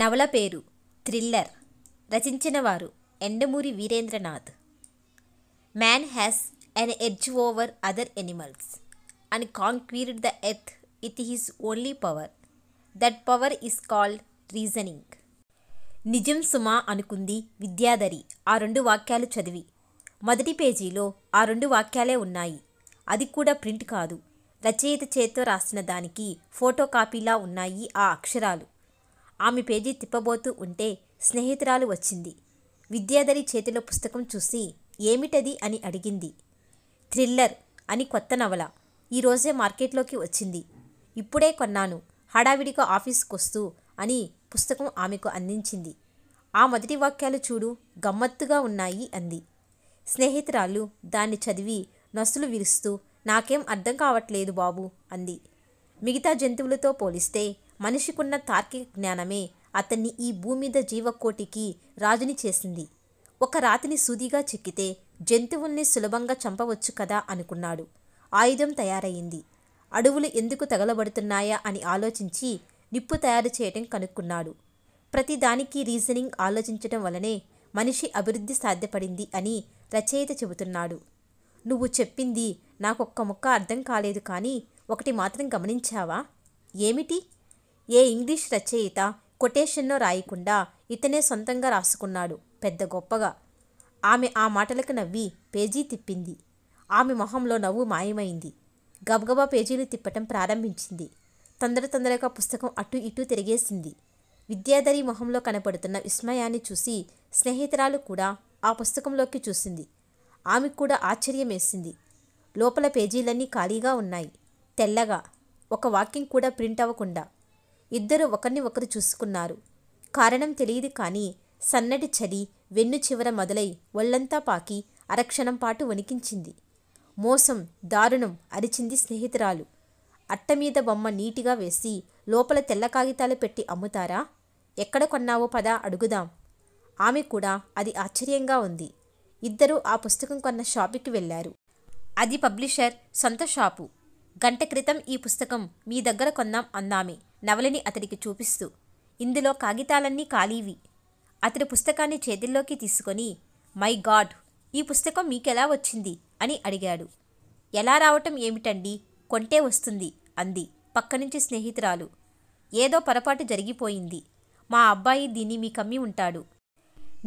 నవల పేరు థ్రిల్లర్ రచించిన వారు Yandamuri Veerendranath man has an edge over other animals and conquered the earth it has only power that power is called reasoning నిజం సుమా అనుకుంది విద్యాధరి ఆ రెండు వాక్యాలు చదివి మొదటి పేజీలో ఆ రెండు వాక్యాలే ఉన్నాయి అది కూడా ప్రింట్ కాదు రచయిత చేత్తో రాసిన దానికి ఫోటో కాపీలా ఉన్నాయి ఆ అక్షరాలు ఆమె పేజీ తిప్పబోతూ ఉంటే స్నేహితురాలు వచ్చింది విద్యాధరి చేతిలో పుస్తకం చూసి ఏమిటది అని అడిగింది థ్రిల్లర్ అని కొత్త నవల ఈరోజే మార్కెట్లోకి వచ్చింది ఇప్పుడే కొన్నాను హడావిడిగా ఆఫీస్కి వస్తూ అని పుస్తకం ఆమెకు అందించింది ఆ మొదటి వాక్యాలు చూడు గమ్మత్తుగా ఉన్నాయి అంది స్నేహితురాలు దాన్ని చదివి నసులు విరుస్తూ నాకేం అర్థం కావట్లేదు బాబు అంది మిగతా జంతువులతో పోలిస్తే మనిషికున్న తార్కిక జ్ఞానమే అతన్ని ఈ భూమి మీద జీవకోటికి రాజుని చేసింది ఒక రాతిని సూదిగా చిక్కితే జంతువుల్ని సులభంగా చంపవచ్చు కదా అనుకున్నాడు ఆయుధం తయారయ్యింది అడవులు ఎందుకు తగలబడుతున్నాయా అని ఆలోచించి నిప్పు తయారు చేయటం కనుక్కున్నాడు ప్రతిదానికి రీజనింగ్ ఆలోచించటం వలనే మనిషి అభివృద్ధి సాధ్యపడింది అని రచయిత చెబుతున్నాడు నువ్వు చెప్పింది నాకొక్క ముక్క అర్థం కాలేదు కానీ ఒకటి మాత్రం గమనించావా ఏమిటి ఏ ఇంగ్లీష్ రచయిత కొటేషన్లో రాయకుండా ఇతనే సొంతంగా రాసుకున్నాడు పెద్ద గొప్పగా ఆమె ఆ మాటలకు నవ్వి పేజీ తిప్పింది ఆమె మొహంలో నవ్వు మాయమైంది గబగబా పేజీలు తిప్పటం ప్రారంభించింది తొందర తొందరగా పుస్తకం అటు ఇటు తిరిగేసింది విద్యాధరి మొహంలో కనపడుతున్న విస్మయాన్ని చూసి స్నేహితురాలు కూడా ఆ పుస్తకంలోకి చూసింది ఆమె కూడా ఆశ్చర్యమేసింది లోపల పేజీలన్నీ ఖాళీగా ఉన్నాయి తెల్లగా ఒక వాక్యం కూడా ప్రింట్ అవ్వకుండా ఇద్దరు ఒకరిని ఒకరు చూసుకున్నారు కారణం తెలియదు కానీ సన్నటి చలి వెన్ను చివర మొదలై ఒళ్లంతా పాకి అరక్షణం పాటు వణికించింది మోసం దారుణం అరిచింది స్నేహితురాలు అట్టమీద బొమ్మ నీటిగా వేసి లోపల తెల్ల కాగితాలు పెట్టి అమ్ముతారా ఎక్కడ కొన్నావో పదా అడుగుదాం ఆమె కూడా అది ఆశ్చర్యంగా ఉంది ఇద్దరూ ఆ పుస్తకం కొన్న షాపుకి వెళ్ళారు అది పబ్లిషర్ సొంత షాపు గంట క్రితం ఈ పుస్తకం మీ దగ్గర కొందాం అందామే నవలని అతడికి చూపిస్తూ ఇందులో కాగితాలన్నీ ఖాళీవి అతడి పుస్తకాన్ని చేతుల్లోకి తీసుకొని మై గాడ్ ఈ పుస్తకం మీకెలా వచ్చింది అని అడిగాడు ఎలా రావటం ఏమిటండి కొంటే వస్తుంది అంది పక్కనుంచి స్నేహితురాలు ఏదో పొరపాటు జరిగిపోయింది మా అబ్బాయి దీన్ని మీ కమ్మి ఉంటాడు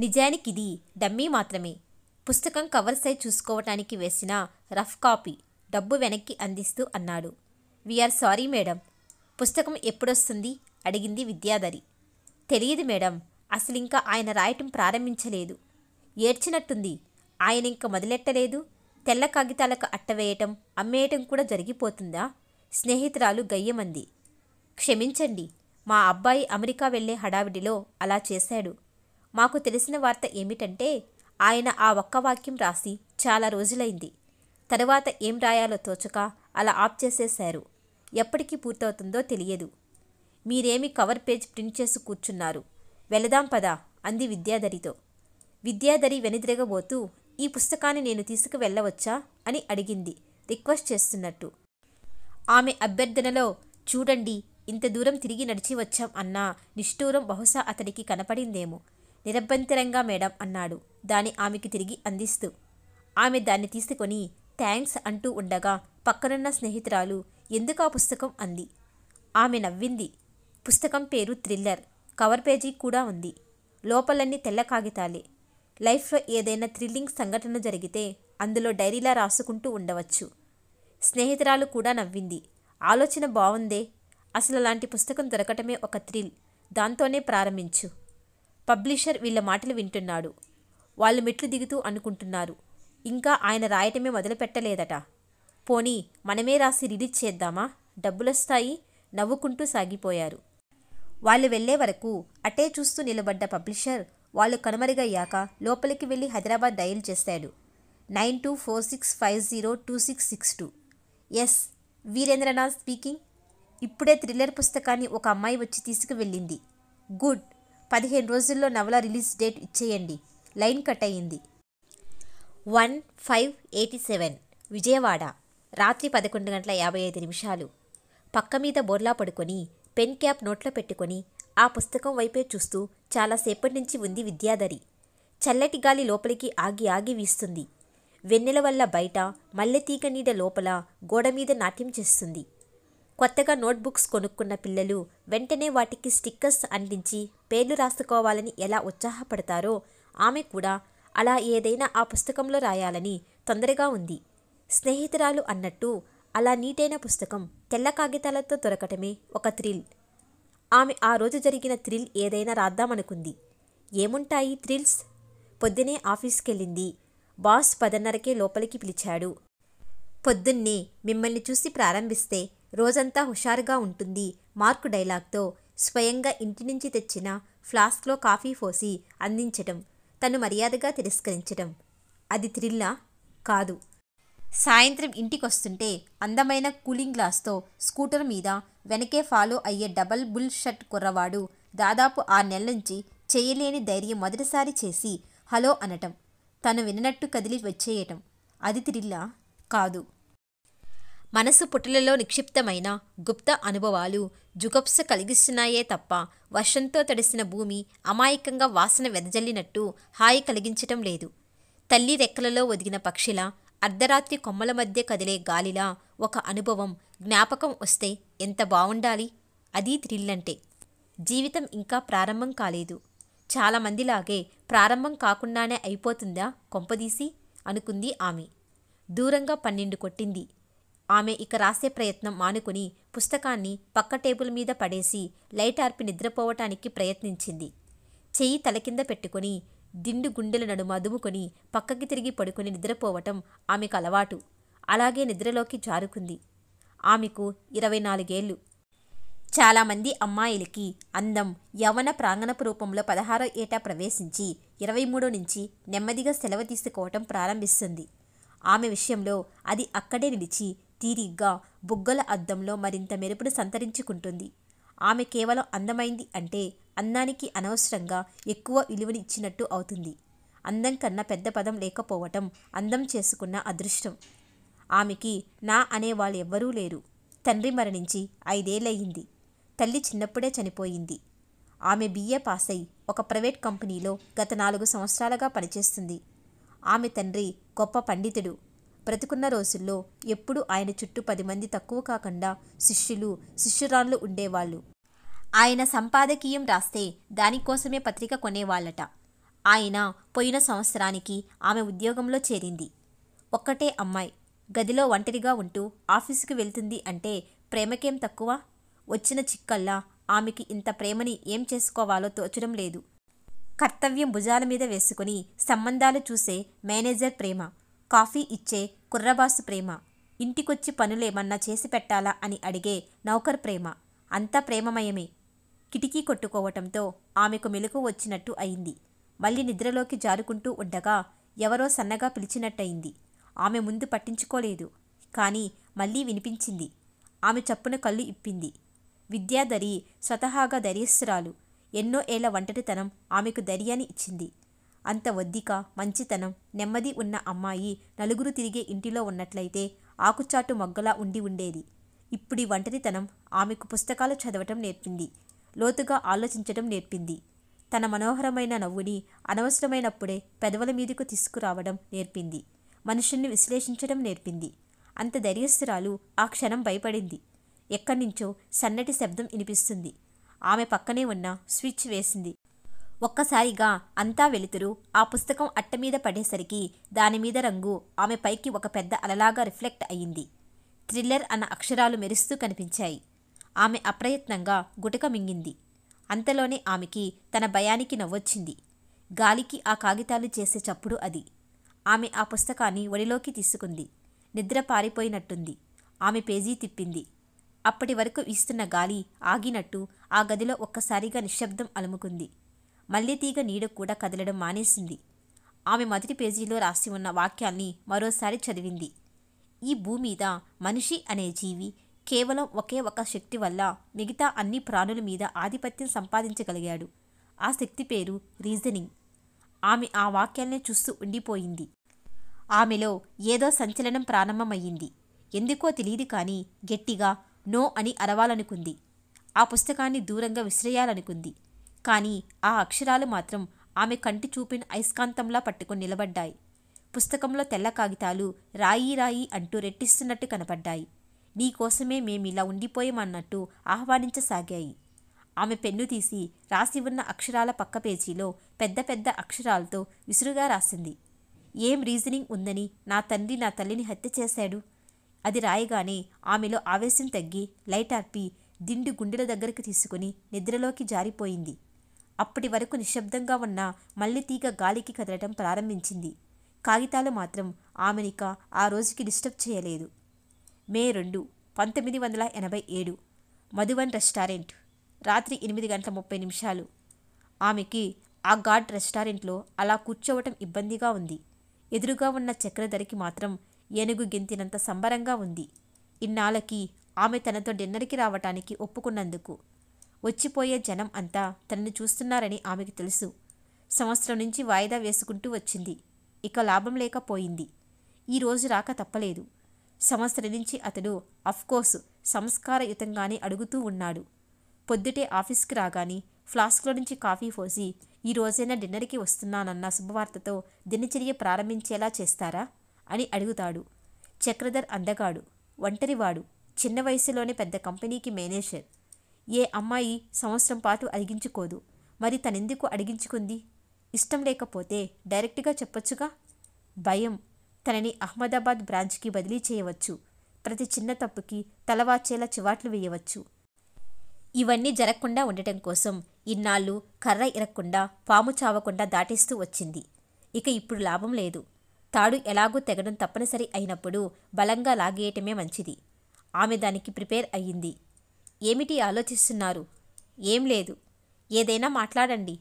నిజానికిది డమ్మీ మాత్రమే పుస్తకం కవర్ సైజ్ చూసుకోవటానికి వేసిన రఫ్ కాపీ డబ్బు వెనక్కి అందిస్తూ అన్నాడు వీఆర్ సారీ మేడం పుస్తకం ఎప్పుడొస్తుంది అడిగింది విద్యాధరి తెలియదు మేడం అసలు ఇంకా ఆయన రాయటం ప్రారంభించలేదు ఏడ్చినట్టుంది ఆయన ఇంక మొదలెట్టలేదు తెల్ల కాగితాలకు అట్టవేయటం అమ్మేయటం కూడా జరిగిపోతుందా స్నేహితురాలు గయ్యమంది క్షమించండి మా అబ్బాయి అమెరికా వెళ్లే హడావిడిలో అలా చేశాడు మాకు తెలిసిన వార్త ఏమిటంటే ఆయన ఆ ఒక్క వాక్యం రాసి చాలా రోజులైంది తర్వాత ఏం రాయాలో తోచక అలా ఆఫ్ చేసేశారు ఎప్పటికీ పూర్తవుతుందో తెలియదు మీరేమి కవర్ పేజ్ ప్రింట్ చేసి కూర్చున్నారు వెళదాం పదా అంది విద్యాధరితో విద్యాధరి వెనుదిరగబోతూ ఈ పుస్తకాన్ని నేను తీసుకు వెళ్ళవచ్చా అని అడిగింది రిక్వెస్ట్ చేస్తున్నట్టు ఆమె అభ్యర్థనలో చూడండి ఇంత దూరం తిరిగి నడిచి వచ్చాం అన్న నిష్ఠూరం బహుశా అతడికి కనపడిందేమో నిరభ్యంతరంగా మేడం అన్నాడు దాన్ని ఆమెకి తిరిగి అందిస్తూ ఆమె దాన్ని తీసుకొని థ్యాంక్స్ అంటూ ఉండగా పక్కనున్న స్నేహితురాలు ఎందుకు ఆ పుస్తకం అంది ఆమె నవ్వింది పుస్తకం పేరు థ్రిల్లర్ కవర్ పేజీ కూడా ఉంది లోపలన్నీ తెల్ల కాగితాలే లైఫ్లో ఏదైనా థ్రిల్లింగ్ సంఘటన జరిగితే అందులో డైరీలా రాసుకుంటూ ఉండవచ్చు స్నేహితురాలు కూడా నవ్వింది ఆలోచన బాగుందే అసలు అలాంటి పుస్తకం దొరకటమే ఒక థ్రిల్ దాంతోనే ప్రారంభించు పబ్లిషర్ వీళ్ళ మాటలు వింటున్నాడు వాళ్ళు మెట్లు దిగుతూ అనుకుంటున్నారు ఇంకా ఆయన రాయటమే మొదలుపెట్టలేదట పోనీ మనమే రాసి రిలీజ్ చేద్దామా డబ్బులొస్తాయి నవ్వుకుంటూ సాగిపోయారు వాళ్ళు వెళ్లే వరకు అటే చూస్తూ నిలబడ్డ పబ్లిషర్ వాళ్ళు కనుమరుగయ్యాక లోపలికి వెళ్ళి హైదరాబాద్ డయల్ చేశాడు nine two four six five zero two six six two yes Veerendranath speaking ఇప్పుడే థ్రిల్లర్ పుస్తకాన్ని ఒక అమ్మాయి వచ్చి తీసుకువెళ్ళింది గుడ్ పదిహేను రోజుల్లో నవల రిలీజ్ డేట్ ఇచ్చేయండి లైన్ కట్ అయ్యింది one five eighty seven Vijayawada రాత్రి పదకొండు గంటల యాభై ఐదు నిమిషాలు పక్క మీద బోర్లా పడుకొని పెన్ క్యాప్ నోట్లో పెట్టుకొని ఆ పుస్తకం వైపే చూస్తూ చాలాసేపటి నుంచి ఉంది విద్యాధరి చల్లటి గాలి లోపలికి ఆగి ఆగి వీస్తుంది వెన్నెల వల్ల బయట మల్లెతీగ నీడ లోపల గోడ మీద నాట్యం చేస్తుంది కొత్తగా నోట్బుక్స్ కొనుక్కున్న పిల్లలు వెంటనే వాటికి స్టిక్కర్స్ అందించి పేర్లు రాసుకోవాలని ఎలా ఉత్సాహపడతారో ఆమె కూడా అలా ఏదైనా ఆ పుస్తకంలో రాయాలని తొందరగా ఉంది స్నేహితురాలు అన్నట్టు అలా నీటైన పుస్తకం తెల్ల కాగితాలతో దొరకటమే ఒక థ్రిల్ ఆమె ఆ రోజు జరిగిన థ్రిల్ ఏదైనా రాద్దామనుకుంది ఏముంటాయి థ్రిల్స్ పొద్దునే ఆఫీస్కెళ్ళింది బాస్ పదన్నరకే లోపలికి పిలిచాడు పొద్దున్నే మిమ్మల్ని చూసి ప్రారంభిస్తే రోజంతా హుషారుగా ఉంటుంది మార్కు డైలాగ్తో స్వయంగా ఇంటి నుంచి తెచ్చిన ఫ్లాస్క్లో కాఫీ పోసి అందించటం తను మర్యాదగా తిరస్కరించడం అది థ్రిల్లా కాదు సాయంత్రం ఇంటికొస్తుంటే అందమైన కూలింగ్ గ్లాస్తో స్కూటర్ మీద వెనకే ఫాలో అయ్యే డబల్ బుల్ షర్ట్ కుర్రవాడు దాదాపు ఆరు నెలల నుంచి చేయలేని ధైర్యం మొదటిసారి చేసి హలో అనటం తను విననట్టు కదిలి వచ్చేయటం అది థ్రిల్లా కాదు మనసు పుట్టులలో నిక్షిప్తమైన గుప్త అనుభవాలు జుగప్స కలిగిస్తున్నాయే తప్ప వర్షంతో తడిసిన భూమి అమాయకంగా వాసన వెదజల్లినట్టు హాయి కలిగించటం లేదు తల్లి రెక్కలలో ఒదిగిన పక్షిలా అర్ధరాత్రి కొమ్మల మధ్య కదిలే గాలిలా ఒక అనుభవం జ్ఞాపకం వస్తే ఎంత బావుండాలి అది థ్రిల్ అంటే జీవితం ఇంకా ప్రారంభం కాలేదు చాలామందిలాగే ప్రారంభం కాకుండానే అయిపోతుందా కొంపదీసి అనుకుంది ఆమె దూరంగా పన్నెండు కొట్టింది ఆమె ఇక రాసే ప్రయత్నం మానుకుని పుస్తకాన్ని పక్క టేబుల్ మీద పడేసి లైట్ ఆర్పి నిద్రపోవటానికి ప్రయత్నించింది చెయ్యి తలకింద పెట్టుకుని దిండు గుండెల నడు అదుముకొని పక్కకి తిరిగి పడుకుని నిద్రపోవటం ఆమెకు అలవాటు అలాగే నిద్రలోకి జారుకుంది ఆమెకు ఇరవై నాలుగేళ్లు చాలామంది అమ్మాయిలకి అందం యవన ప్రాంగణపు రూపంలో పదహారో ఏటా ప్రవేశించి ఇరవై మూడో నుంచి నెమ్మదిగా సెలవు తీసుకోవటం ప్రారంభిస్తుంది ఆమె విషయంలో అది అక్కడే నిలిచి తీరిగ్గా బుగ్గల అద్దంలో మరింత మెరుపును సంతరించుకుంటుంది ఆమె కేవలం అందమైంది అంటే అందానికి అనవసరంగా ఎక్కువ విలువనిచ్చినట్టు అవుతుంది అందం కన్నా పెద్ద పదం లేకపోవటం అందం చేసుకున్న అదృష్టం ఆమెకి నా అనేవాళ్ళు ఎవ్వరూ లేరు తండ్రి మరణించి ఐదేళ్ళయింది తల్లి చిన్నప్పుడే చనిపోయింది ఆమె బిఏ పాస్ అయి ఒక ప్రైవేట్ కంపెనీలో గత నాలుగు సంవత్సరాలుగా పనిచేస్తుంది ఆమె తండ్రి గొప్ప పండితుడు బ్రతుకున్న రోజుల్లో ఎప్పుడు ఆయన చుట్టూ పది మంది తక్కువ కాకుండా శిష్యులు శిష్యురాళ్ళు ఉండేవాళ్ళు ఆయన సంపాదకీయం రాస్తే దానికోసమే పత్రిక కొనేవాళ్ళట ఆయన పోయిన సంవత్సరానికి ఆమె ఉద్యోగంలో చేరింది ఒక్కటే అమ్మాయి గదిలో ఒంటరిగా ఉంటూ ఆఫీసుకు వెళ్తుంది అంటే ప్రేమకేం తక్కువ వచ్చిన చిక్కల్లా ఆమెకి ఇంత ప్రేమని ఏం చేసుకోవాలో తోచడం లేదు కర్తవ్యం భుజాల మీద వేసుకుని సంబంధాలు చూసే మేనేజర్ ప్రేమ కాఫీ ఇచ్చే కుర్రబాసు ప్రేమ ఇంటికొచ్చి పనులేమన్నా చేసి పెట్టాలా అని అడిగే నౌకర్ ప్రేమ అంత ప్రేమమయమే కిటికీ కొట్టుకోవటంతో ఆమెకు మెలకు వచ్చినట్టు అయింది మళ్ళీ నిద్రలోకి జారుకుంటూ ఉండగా ఎవరో సన్నగా పిలిచినట్టయింది ఆమె ముందు పట్టించుకోలేదు కానీ మళ్ళీ వినిపించింది ఆమె చప్పున కళ్ళు ఇప్పింది విద్యాధరి స్వతహాగా ధరీశ్వరాలు ఎన్నో ఏళ్ల వంటటితనం ఆమెకు ధైర్యాన్ని ఇచ్చింది అంత వద్దిక మంచితనం నెమ్మది ఉన్న అమ్మాయి నలుగురు తిరిగే ఇంటిలో ఉన్నట్లయితే ఆకుచాటు మొగ్గలా ఉండి ఉండేది ఇప్పుడి ఒంటరితనం ఆమెకు పుస్తకాలు చదవటం నేర్పింది లోతుగా ఆలోచించటం నేర్పింది తన మనోహరమైన నవ్వుని అనవసరమైనప్పుడే పెదవుల మీదకు తీసుకురావడం నేర్పింది మనుషుల్ని విశ్లేషించడం నేర్పింది అంత ధైర్యస్తురాలు ఆ క్షణం భయపడింది ఎక్కడి నుంచో సన్నటి శబ్దం వినిపిస్తుంది ఆమె పక్కనే ఉన్న స్విచ్ వేసింది ఒక్కసారిగా అంతా వెలుతురు ఆ పుస్తకం అట్టమీద పడేసరికి దానిమీద రంగు ఆమె పైకి ఒక పెద్ద అలలాగా రిఫ్లెక్ట్ అయ్యింది థ్రిల్లర్ అన్న అక్షరాలు మెరుస్తూ కనిపించాయి ఆమె అప్రయత్నంగా గుటక మింగింది అంతలోనే ఆమెకి తన భయానికి నవ్వొచ్చింది గాలికి ఆ కాగితాలు చేసే చప్పుడు అది ఆమె ఆ పుస్తకాన్ని ఒడిలోకి తీసుకుంది నిద్ర పారిపోయినట్టుంది ఆమె పేజీ తిప్పింది అప్పటి వరకు వీస్తున్న గాలి ఆగినట్టు ఆ గదిలో ఒక్కసారిగా నిశ్శబ్దం అలుముకుంది తీగ నీడ కూడా కదలడం మానేసింది ఆమె మొదటి పేజీలో రాసి ఉన్న వాక్యాల్ని మరోసారి చదివింది ఈ భూమీద మనిషి అనే జీవి కేవలం ఒకే ఒక శక్తి వల్ల మిగతా అన్ని ప్రాణుల మీద ఆధిపత్యం సంపాదించగలిగాడు ఆ శక్తి పేరు రీజనింగ్ ఆమె ఆ వాక్యాల్ని చూస్తూ ఉండిపోయింది ఆమెలో ఏదో సంచలనం ప్రారంభమయ్యింది ఎందుకో తెలియదు కానీ గట్టిగా నో అని అరవాలనుకుంది ఆ పుస్తకాన్ని దూరంగా విసిరేయాలనుకుంది కానీ ఆ అక్షరాలు మాత్రం ఆమె కంటి చూపిన అయస్కాంతంలా పట్టుకుని నిలబడ్డాయి పుస్తకంలో తెల్ల కాగితాలు రాయి రాయి అంటూ రెట్టిస్తున్నట్టు కనపడ్డాయి నీకోసమే మేమిలా ఉండిపోయామన్నట్టు ఆహ్వానించసాగాయి ఆమె పెన్ను తీసి రాసి ఉన్న అక్షరాల పక్క పేజీలో పెద్ద పెద్ద అక్షరాలతో విసురుగా రాసింది ఏం రీజనింగ్ ఉందని నా తండ్రి నా తల్లిని హత్య చేశాడు అది రాయగానే ఆమెలో ఆవేశం తగ్గి లైట్ ఆర్పి దిండు గుండెల దగ్గరకు తీసుకుని నిద్రలోకి జారిపోయింది అప్పటి వరకు నిశ్శబ్దంగా ఉన్న మల్లెతీగ గాలికి కదలటం ప్రారంభించింది కాగితాలు మాత్రం ఆమెనిక ఆ రోజుకి డిస్టర్బ్ చేయలేదు మే రెండు పంతొమ్మిది వందల ఎనభై ఏడు మధువన్ రెస్టారెంట్ రాత్రి ఎనిమిది గంటల ముప్పై నిమిషాలు ఆమెకి ఆ ఘాట్ రెస్టారెంట్లో అలా కూర్చోవటం ఇబ్బందిగా ఉంది ఎదురుగా ఉన్న చక్రధరికి మాత్రం ఏనుగు గెంతినంత సంబరంగా ఉంది ఇన్నాళ్ళకి ఆమె తనతో డిన్నర్కి రావటానికి ఒప్పుకున్నందుకు వచ్చిపోయే జనం అంతా తనను చూస్తున్నారని ఆమెకు తెలుసు సంవత్సరం నుంచి వాయిదా వేసుకుంటూ వచ్చింది ఇక లాభం లేకపోయింది ఈరోజు రాక తప్పలేదు సంవత్సరం నుంచి అతడు అఫ్కోర్సు సంస్కారయుతంగానే అడుగుతూ ఉన్నాడు పొద్దుటే ఆఫీస్కి రాగానే ఫ్లాస్క్లో నుంచి కాఫీ పోసి ఈ రోజైనా డిన్నర్కి వస్తున్నానన్న శుభవార్తతో దినచర్య ప్రారంభించేలా చేస్తారా అని అడుగుతాడు చక్రధర్ అందగాడు ఒంటరివాడు చిన్న వయసులోనే పెద్ద కంపెనీకి మేనేజర్ ఏ అమ్మాయి సంవత్సరం పాటు అడిగించుకోదు మరి తనెందుకు అడిగించుకుంది ఇష్టం లేకపోతే డైరెక్ట్గా చెప్పొచ్చుగా భయం తనని అహ్మదాబాద్ బ్రాంచ్కి బదిలీ చేయవచ్చు ప్రతి చిన్న తప్పుకి తలవాచేలా చివాట్లు వేయవచ్చు ఇవన్నీ జరగకుండా ఉండటం కోసం ఇన్నాళ్ళు కర్ర ఇరక్కుండా పాము చావకుండా దాటేస్తూ వచ్చింది ఇక ఇప్పుడు లాభం లేదు తాడు ఎలాగూ తెగడం తప్పనిసరి అయినప్పుడు బలంగా లాగేయటమే మంచిది ఆమె దానికి ప్రిపేర్ అయ్యింది ఏమిటి ఆలోచిస్తున్నారు ఏం లేదు ఏదైనా మాట్లాడండి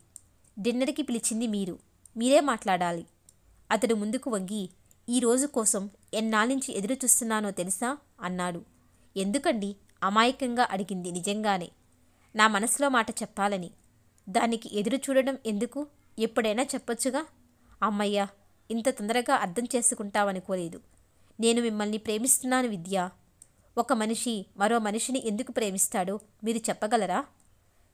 డిన్నర్కి పిలిచింది మీరు మీరే మాట్లాడాలి అతడు ముందుకు వంగి ఈ రోజు కోసం నుంచి ఎదురు చూస్తున్నానో తెలుసా అన్నాడు ఎందుకండి అమాయకంగా అడిగింది నిజంగానే నా మనసులో మాట చెప్పాలని దానికి ఎదురు చూడడం ఎందుకు ఎప్పుడైనా చెప్పొచ్చుగా అమ్మయ్యా ఇంత తొందరగా అర్థం చేసుకుంటావనుకోలేదు నేను మిమ్మల్ని ప్రేమిస్తున్నాను విద్య ఒక మనిషి మరో మనిషిని ఎందుకు ప్రేమిస్తాడో మీరు చెప్పగలరా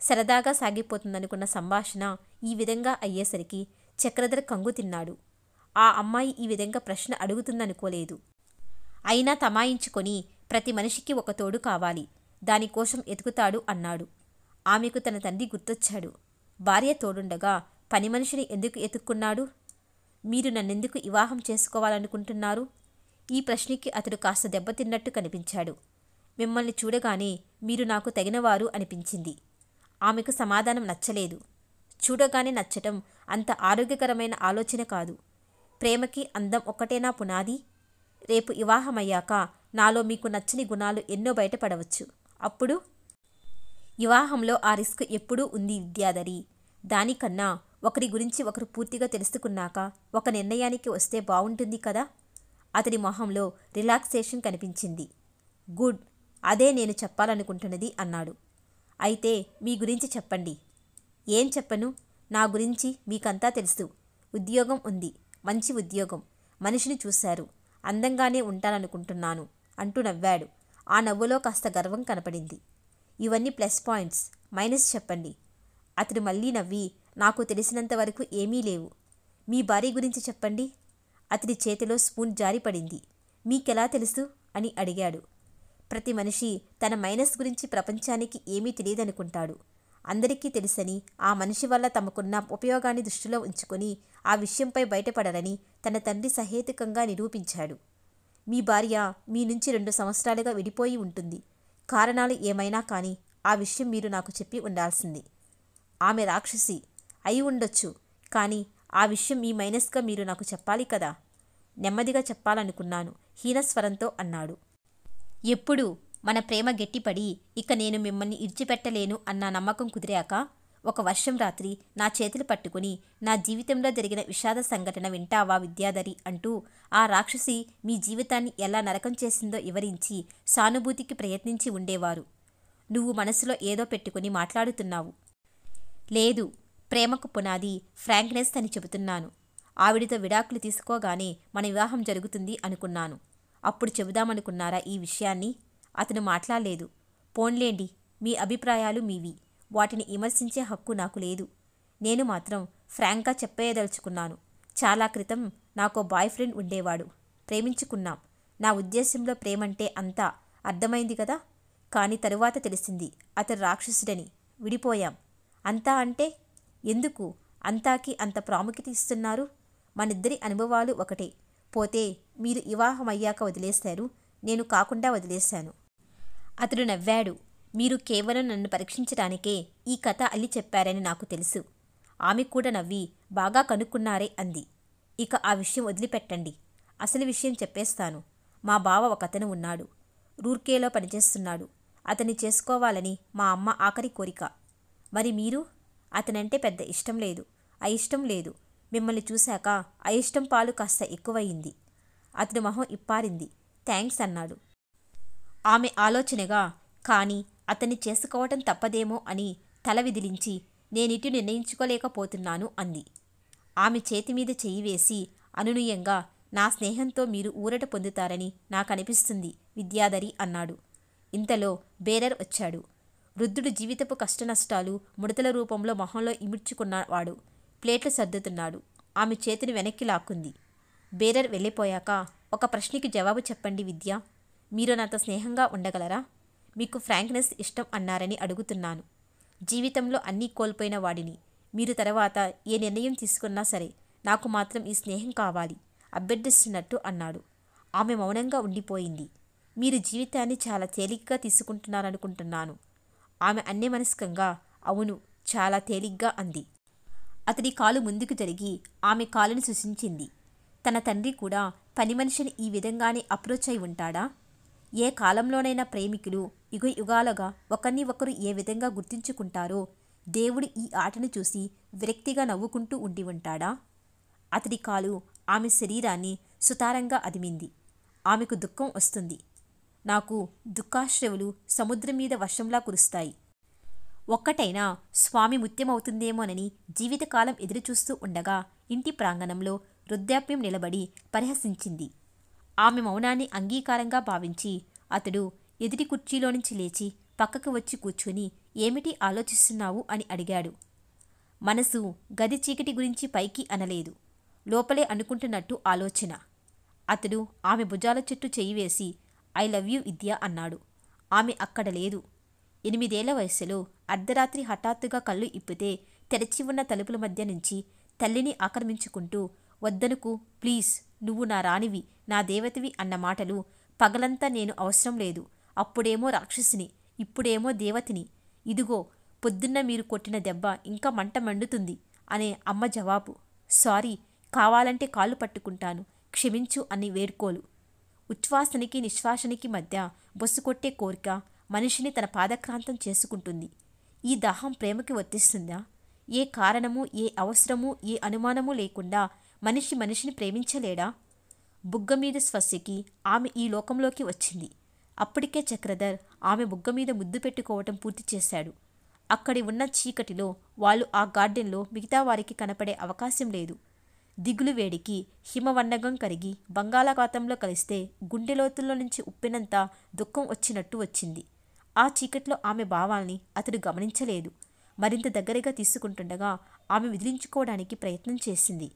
సరదాగా సాగిపోతుందనుకున్న సంభాషణ ఈ విధంగా అయ్యేసరికి చక్రధర్ కంగు తిన్నాడు ఆ అమ్మాయి ఈ విధంగా ప్రశ్న అడుగుతుందనుకోలేదు అయినా తమాయించుకొని ప్రతి మనిషికి ఒక తోడు కావాలి దానికోసం ఎతుకుతాడు అన్నాడు ఆమెకు తన తండ్రి గుర్తొచ్చాడు భార్య తోడుండగా పని మనిషిని ఎందుకు ఎతుక్కున్నాడు మీరు నన్నెందుకు వివాహం చేసుకోవాలనుకుంటున్నారు ఈ ప్రశ్నకి అతడు కాస్త దెబ్బతిన్నట్టు కనిపించాడు మిమ్మల్ని చూడగానే మీరు నాకు తగినవారు అనిపించింది ఆమెకు సమాధానం నచ్చలేదు చూడగానే నచ్చటం అంత ఆరోగ్యకరమైన ఆలోచన కాదు ప్రేమకి అందం ఒక్కటేనా పునాది రేపు వివాహమయ్యాక నాలో మీకు నచ్చని గుణాలు ఎన్నో బయటపడవచ్చు అప్పుడు వివాహంలో ఆ రిస్క్ ఎప్పుడూ ఉంది విద్యాధరి దానికన్నా ఒకరి గురించి ఒకరు పూర్తిగా తెలుసుకున్నాక ఒక నిర్ణయానికి వస్తే బాగుంటుంది కదా అతడి మొహంలో రిలాక్సేషన్ కనిపించింది గుడ్ అదే నేను చెప్పాలనుకుంటున్నది అన్నాడు అయితే మీ గురించి చెప్పండి ఏం చెప్పను నా గురించి మీకంతా తెలుసు ఉద్యోగం ఉంది మంచి ఉద్యోగం మనిషిని చూశారు అందంగానే ఉంటాననుకుంటున్నాను అంటూ నవ్వాడు ఆ నవ్వులో కాస్త గర్వం కనపడింది ఇవన్నీ ప్లస్ పాయింట్స్ మైనస్ చెప్పండి అతడు మళ్ళీ నవ్వి నాకు తెలిసినంత వరకు ఏమీ లేవు మీ భార్య గురించి చెప్పండి అతని చేతిలో స్పూన్ జారిపడింది మీకెలా తెలుసు అని అడిగాడు ప్రతి మనిషి తన మైనస్ గురించి ప్రపంచానికి ఏమీ తెలియదనుకుంటాడు అందరికీ తెలుసని ఆ మనిషి వల్ల తమకున్న ఉపయోగాన్ని దృష్టిలో ఉంచుకొని ఆ విషయంపై బయటపడాలని తన తండ్రి సహేతుకంగా నిరూపించాడు మీ భార్య మీ నుంచి రెండు సంవత్సరాలుగా విడిపోయి ఉంటుంది కారణాలు ఏమైనా కానీ ఆ విషయం మీరు నాకు చెప్పి ఉండాల్సింది ఆమె రాక్షసి అయి ఉండొచ్చు కానీ ఆ విషయం ఈ మైనస్గా మీరు నాకు చెప్పాలి కదా నెమ్మదిగా చెప్పాలనుకున్నాను హీనస్వరంతో అన్నాడు ఎప్పుడు మన ప్రేమ గట్టిపడి ఇక నేను మిమ్మల్ని ఇడిచిపెట్టలేను అన్న నమ్మకం కుదిరాక ఒక వర్షం రాత్రి నా చేతులు పట్టుకుని నా జీవితంలో జరిగిన విషాద సంఘటన వింటావా విద్యాధరి అంటూ ఆ రాక్షసి మీ జీవితాన్ని ఎలా నరకం చేసిందో వివరించి సానుభూతికి ప్రయత్నించి ఉండేవారు నువ్వు మనసులో ఏదో పెట్టుకుని మాట్లాడుతున్నావు లేదు ప్రేమకు పునాది ఫ్రాంక్నెస్ అని చెబుతున్నాను ఆవిడతో విడాకులు తీసుకోగానే మన వివాహం జరుగుతుంది అనుకున్నాను అప్పుడు చెబుదామనుకున్నారా ఈ విషయాన్ని అతను మాట్లాడలేదు పోన్లేండి మీ అభిప్రాయాలు మీవి వాటిని విమర్శించే హక్కు నాకు లేదు నేను మాత్రం ఫ్రాంక్గా చెప్పేయదలుచుకున్నాను చాలా క్రితం నాకో బాయ్ ఫ్రెండ్ ఉండేవాడు ప్రేమించుకున్నాం నా ఉద్దేశంలో ప్రేమంటే అంతా అర్థమైంది కదా కానీ తరువాత తెలిసింది అతను రాక్షసుడని విడిపోయాం అంతా అంటే ఎందుకు అంతాకి అంత ప్రాముఖ్యత ఇస్తున్నారు మనిద్దరి అనుభవాలు ఒకటే పోతే మీరు వివాహమయ్యాక వదిలేశారు నేను కాకుండా వదిలేశాను అతడు నవ్వాడు మీరు కేవలం నన్ను పరీక్షించడానికే ఈ కథ అల్లి చెప్పారని నాకు తెలుసు ఆమె కూడా నవ్వి బాగా కనుక్కున్నారే అంది ఇక ఆ విషయం వదిలిపెట్టండి అసలు విషయం చెప్పేస్తాను మా బావ ఒకతను ఉన్నాడు రూర్కేలో పనిచేస్తున్నాడు అతన్ని చేసుకోవాలని మా అమ్మ ఆఖరి కోరిక మరి మీరు అతనంటే పెద్ద ఇష్టం లేదు అయిష్టం లేదు మిమ్మల్ని చూశాక అయిష్టం పాలు కాస్త ఎక్కువయింది అతని మొహం ఇప్పారింది థ్యాంక్స్ అన్నాడు ఆమె ఆలోచనగా కానీ అతన్ని చేసుకోవటం తప్పదేమో అని తల విదిలించి నేనిటి నిర్ణయించుకోలేకపోతున్నాను అంది ఆమె చేతి మీద చేయి వేసి అనునీయంగా నా స్నేహంతో మీరు ఊరట పొందుతారని నాకనిపిస్తుంది విద్యాధరి అన్నాడు ఇంతలో బేరర్ వచ్చాడు వృద్ధుడు జీవితపు కష్టనష్టాలు ముడతల రూపంలో మొహంలో ఇమిడ్చుకున్నవాడు ప్లేట్లు సర్దుతున్నాడు ఆమె చేతిని వెనక్కి లాక్కుంది బేరర్ వెళ్ళిపోయాక ఒక ప్రశ్నకి జవాబు చెప్పండి విద్య మీరు నాతో స్నేహంగా ఉండగలరా మీకు ఫ్రాంక్నెస్ ఇష్టం అన్నారని అడుగుతున్నాను జీవితంలో అన్నీ కోల్పోయిన వాడిని మీరు తర్వాత ఏ నిర్ణయం తీసుకున్నా సరే నాకు మాత్రం ఈ స్నేహం కావాలి అభ్యర్థిస్తున్నట్టు అన్నాడు ఆమె మౌనంగా ఉండిపోయింది మీరు జీవితాన్ని చాలా తేలికగా తీసుకుంటున్నారనుకుంటున్నాను ఆమె అన్యమనస్కంగా అవును చాలా తేలిగ్గా అంది అతడి కాలు ముందుకు జరిగి ఆమె కాలును సృశించింది తన తండ్రి కూడా పని మనిషిని ఈ విధంగానే అప్రోచ్ అయి ఉంటాడా ఏ కాలంలోనైనా ప్రేమికులు యుగ యుగాలుగా ఒకరిని ఒకరు ఏ విధంగా గుర్తించుకుంటారో దేవుడు ఈ ఆటను చూసి విరక్తిగా నవ్వుకుంటూ ఉండి ఉంటాడా అతడి కాలు ఆమె శరీరాన్ని సుతారంగా అదిమింది ఆమెకు దుఃఖం వస్తుంది నాకు దుఃఖాశ్రవులు సముద్రం మీద వర్షంలా కురుస్తాయి ఒక్కటైనా స్వామి ముత్యమవుతుందేమోనని జీవితకాలం ఎదురుచూస్తూ ఉండగా ఇంటి ప్రాంగణంలో వృద్ధాప్యం నిలబడి పరిహసించింది ఆమె మౌనాన్ని అంగీకారంగా భావించి అతడు ఎదుటి కుర్చీలో నుంచి లేచి పక్కకు వచ్చి కూర్చుని ఏమిటి ఆలోచిస్తున్నావు అని అడిగాడు మనసు గది చీకటి గురించి పైకి అనలేదు లోపలే అనుకుంటున్నట్టు ఆలోచన అతడు ఆమె భుజాల చెట్టు చేయివేసి వేసి ఐ లవ్ యూ విద్య అన్నాడు ఆమె అక్కడ లేదు ఎనిమిదేళ్ల వయసులో అర్ధరాత్రి హఠాత్తుగా కళ్ళు ఇప్పితే తెరచి ఉన్న తలుపుల మధ్య నుంచి తల్లిని ఆక్రమించుకుంటూ వద్దనుకు ప్లీజ్ నువ్వు నా రాణివి నా దేవతవి అన్న మాటలు పగలంతా నేను అవసరం లేదు అప్పుడేమో రాక్షసిని ఇప్పుడేమో దేవతిని ఇదిగో పొద్దున్న మీరు కొట్టిన దెబ్బ ఇంకా మంట మండుతుంది అనే అమ్మ జవాబు సారీ కావాలంటే కాళ్ళు పట్టుకుంటాను క్షమించు అని వేడుకోలు ఉచ్ఛ్వాసనికి నిశ్వాసనికి మధ్య కొట్టే కోరిక మనిషిని తన పాదక్రాంతం చేసుకుంటుంది ఈ దాహం ప్రేమకి వర్తిస్తుందా ఏ కారణము ఏ అవసరము ఏ అనుమానము లేకుండా మనిషి మనిషిని ప్రేమించలేడా బుగ్గ మీద స్వస్యకి ఆమె ఈ లోకంలోకి వచ్చింది అప్పటికే చక్రధర్ ఆమె బుగ్గ మీద ముద్దు పెట్టుకోవటం పూర్తి చేశాడు అక్కడి ఉన్న చీకటిలో వాళ్ళు ఆ గార్డెన్లో మిగతా వారికి కనపడే అవకాశం లేదు దిగులు వేడికి హిమవన్నగం కరిగి బంగాళాఖాతంలో కలిస్తే గుండె లోతుల్లో నుంచి ఉప్పినంత దుఃఖం వచ్చినట్టు వచ్చింది ఆ చీకట్లో ఆమె భావాల్ని అతడు గమనించలేదు మరింత దగ్గరగా తీసుకుంటుండగా ఆమె విదిలించుకోవడానికి ప్రయత్నం చేసింది